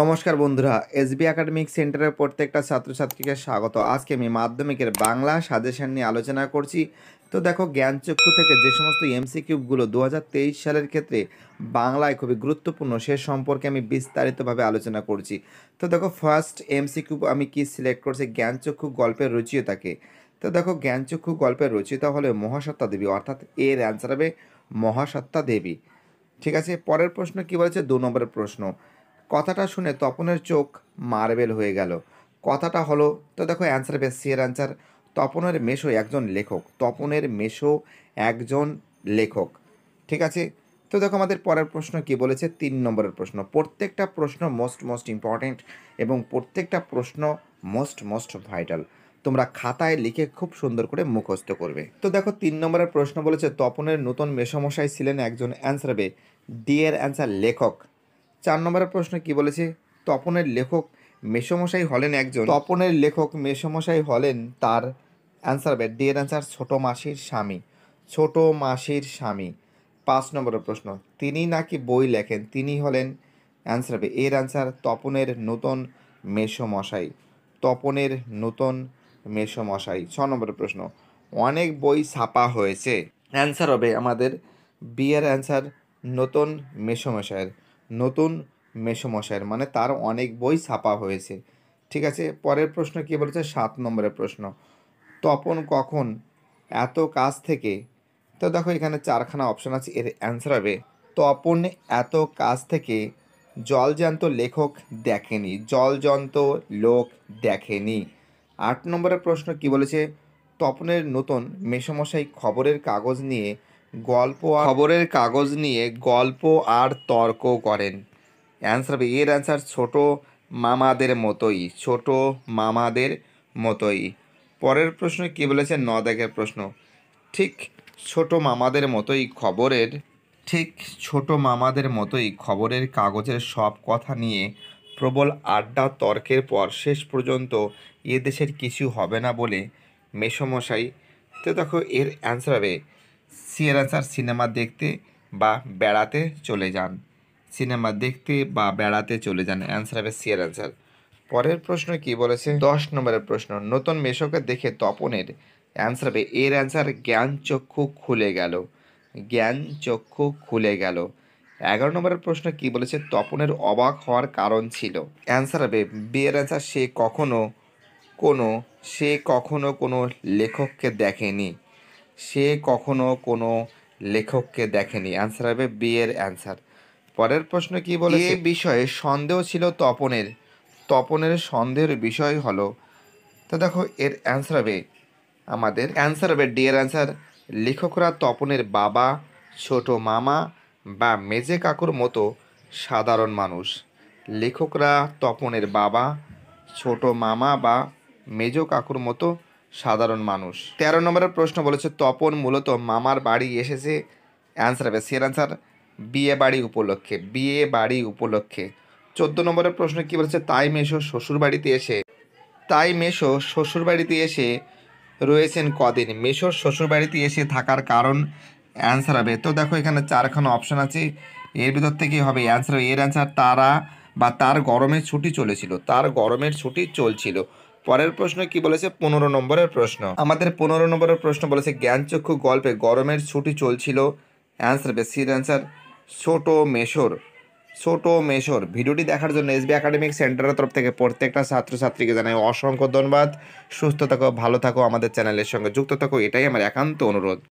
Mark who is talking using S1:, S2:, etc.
S1: নমস্কার বন্ধুরা SB academic সেন্টারের প্রত্যেকটা ছাত্রছাত্রীকে স্বাগত আজকে আমি মাধ্যমিকের বাংলা সাজেশন নিয়ে আলোচনা করছি তো দেখো জ্ঞানচক্ষু থেকে যে সমস্ত এমসি কিউবগুলো দু সালের ক্ষেত্রে বাংলায় খুবই গুরুত্বপূর্ণ সে সম্পর্কে আমি বিস্তারিতভাবে আলোচনা করছি তো দেখো ফার্স্ট এমসি কিউব আমি কি সিলেক্ট করছি জ্ঞানচক্ষু গল্পের রচিয়তাকে তো দেখো জ্ঞানচক্ষু গল্পের রচিতা হলে মহাসত্তা দেবী অর্থাৎ এর অ্যান্সার হবে মহাসত্তা দেবী ঠিক আছে পরের প্রশ্ন কি বলেছে দু নম্বরের প্রশ্ন কথাটা শুনে তপনের চোখ মার্বেল হয়ে গেল কথাটা হলো তো দেখো অ্যান্সার বেশ সিয়ার অ্যান্সার তপনের মেশো একজন লেখক তপনের মেশো একজন লেখক ঠিক আছে তো দেখো আমাদের পরের প্রশ্ন কি বলেছে তিন নম্বরের প্রশ্ন প্রত্যেকটা প্রশ্ন মোস্ট মোস্ট ইম্পর্ট্যান্ট এবং প্রত্যেকটা প্রশ্ন মোস্ট মোস্ট ভাইটাল তোমরা খাতায় লিখে খুব সুন্দর করে মুখস্থ করবে তো দেখো তিন নম্বরের প্রশ্ন বলেছে তপনের নতুন মেসমশাই ছিলেন একজন অ্যান্সার বে ডি এর অ্যান্সার লেখক চার নম্বরের প্রশ্ন কি বলেছে তপনের লেখক মেসমশাই হলেন একজন তপনের লেখক মেসমশাই হলেন তার অ্যান্সার হবে ডি এর অ্যান্সার ছোটো মাসির স্বামী ছোট মাসির স্বামী পাঁচ নম্বরের প্রশ্ন তিনি নাকি বই লেখেন তিনি হলেন অ্যান্সার হবে এর অ্যান্সার তপনের নতুন মেসমশাই তপনের নতুন মেসমশাই ছ নম্বরের প্রশ্ন অনেক বই ছাপা হয়েছে অ্যান্সার হবে আমাদের বিয়ের অ্যান্সার নতুন মেসমশাইয়ের নতুন মেষমশাইয়ের মানে তার অনেক বই ছাপা হয়েছে ঠিক আছে পরের প্রশ্ন কী বলেছে সাত নম্বরের প্রশ্ন তপন কখন এত কাজ থেকে তো দেখো এখানে চারখানা অপশান আছে এর অ্যান্সার হবে তপন এত কাজ থেকে জলজান্ত লেখক দেখেনি জলজন্ত লোক দেখেনি আট নম্বরের প্রশ্ন কি বলেছে তপনের নতুন মেষমশাই খবরের কাগজ নিয়ে গল্প খবরের কাগজ নিয়ে গল্প আর তর্ক করেন অ্যান্সার হবে এর অ্যান্সার ছোট মামাদের মতোই ছোট মামাদের মতোই পরের প্রশ্ন কি বলেছে ন দেখের প্রশ্ন ঠিক ছোট মামাদের মতোই খবরের ঠিক ছোট মামাদের মতোই খবরের কাগজের সব কথা নিয়ে প্রবল আড্ডা তর্কের পর শেষ পর্যন্ত এ দেশের কিছু হবে না বলে মেসমশাই তো দেখো এর অ্যান্সার হবে সিয়ারাচার সিনেমা দেখতে বা বেড়াতে চলে যান সিনেমা দেখতে বা বেড়াতে চলে যান অ্যান্সার হবে সিয়ার পরের প্রশ্ন কি বলেছে দশ নম্বরের প্রশ্ন নতুন মেশকে দেখে তপনের অ্যান্সার হবে এর অ্যান্সার জ্ঞান চক্ষু খুলে গেল জ্ঞান চক্ষু খুলে গেল এগারো নম্বরের প্রশ্ন কি বলেছে তপনের অবাক হওয়ার কারণ ছিল অ্যান্সার হবে বিয়ের অ্যান্সার সে কখনো কোনো সে কখনো কোনো লেখককে দেখেনি সে কখনো কোনো লেখককে দেখেনি অ্যান্সার হবে বি এর অ্যান্সার পরের প্রশ্ন কি বলে এ বিষয়ে সন্দেহ ছিল তপনের তপনের সন্দেহের বিষয় হলো তো দেখো এর অ্যান্সার হবে আমাদের অ্যান্সার হবে ডি এর অ্যান্সার লেখকরা তপনের বাবা ছোট মামা বা মেজে কাকুর মতো সাধারণ মানুষ লেখকরা তপনের বাবা ছোট মামা বা মেজ কাকুর মতো সাধারণ মানুষ তেরো নম্বরের প্রশ্ন বলেছে তপন মূলত মামার বাড়ি এসেছে অ্যান্সার হবে সের অ্যান্সার বিয়ে বাড়ি উপলক্ষে বিয়ে বাড়ি উপলক্ষে চোদ্দ নম্বরের প্রশ্ন কী বলেছে তাই মেশো শ্বশুর বাড়িতে এসে তাই মেশো শ্বশুর বাড়িতে এসে রয়েছেন কদিন মেশোর শ্বশুর বাড়িতে এসে থাকার কারণ অ্যান্সার হবে তো দেখো এখানে চারখানা অপশান আছে এর ভিতর থেকে হবে অ্যান্সার এর অ্যান্সার তারা বা তার গরমের ছুটি চলেছিল তার গরমের ছুটি চলছিল পরের প্রশ্ন কি বলেছে পনেরো নম্বরের প্রশ্ন আমাদের পনেরো নম্বরের প্রশ্ন বলেছে জ্ঞানচক্ষু গল্পে গরমের ছুটি চলছিল অ্যান্সার বেসির অ্যান্সার ছোটো মেশোর ছোটো মেশর ভিডিওটি দেখার জন্য এসবি একাডেমিক সেন্টারের তরফ থেকে প্রত্যেকটা ছাত্রছাত্রীকে জানাই অসংখ্য ধন্যবাদ সুস্থ থাকো ভালো থাকো আমাদের চ্যানেলের সঙ্গে যুক্ত থাকো এটাই আমার একান্ত অনুরোধ